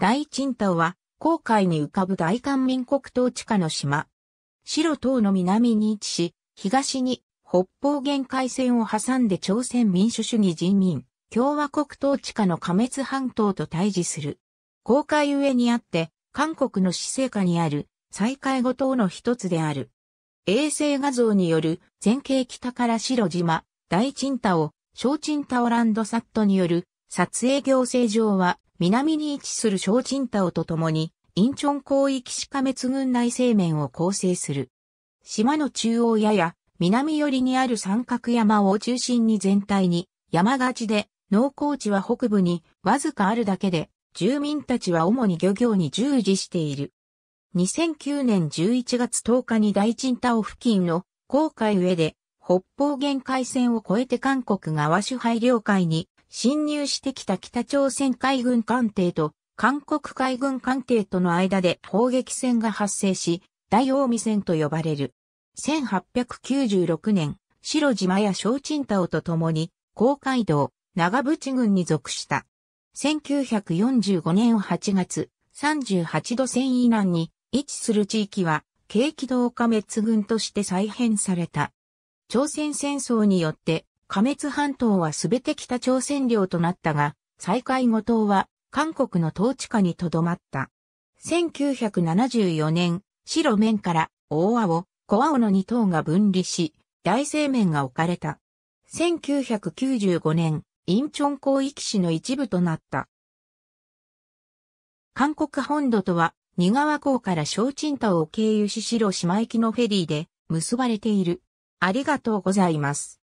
大鎮島は、航海に浮かぶ大韓民国統治下の島。白島の南に位置し、東に北方限界線を挟んで朝鮮民主主義人民共和国統治下の加滅半島と対峙する。航海上にあって、韓国の死生下にある再海後島の一つである。衛星画像による前景北から白島、大鎮ン小鎮ンオランドサットによる撮影行政上は南に位置する小鎮ンと共に、インチョン広域市下滅軍内製面を構成する。島の中央やや南寄りにある三角山を中心に全体に山がちで、農耕地は北部にわずかあるだけで、住民たちは主に漁業に従事している。2009年11月10日に大鎮ン付近の航海上で北方限界線を越えて韓国側支配領海に侵入してきた北朝鮮海軍艦艇と韓国海軍艦艇との間で砲撃戦が発生し、大王江戦と呼ばれる。1896年、白島や小鎮島と共に、公海道、長淵軍に属した。1945年8月、38度線以南に位置する地域は、軽軌道化滅軍として再編された。朝鮮戦争によって加滅半島はすべて北朝鮮領となったが、再開後島は韓国の統治下に留まった。1974年、白面から大青、小青の2島が分離し、大西面が置かれた。1995年、インチョン広域市の一部となった。韓国本土とは、仁川港から小鎮島を経由し白島行きのフェリーで結ばれている。ありがとうございます。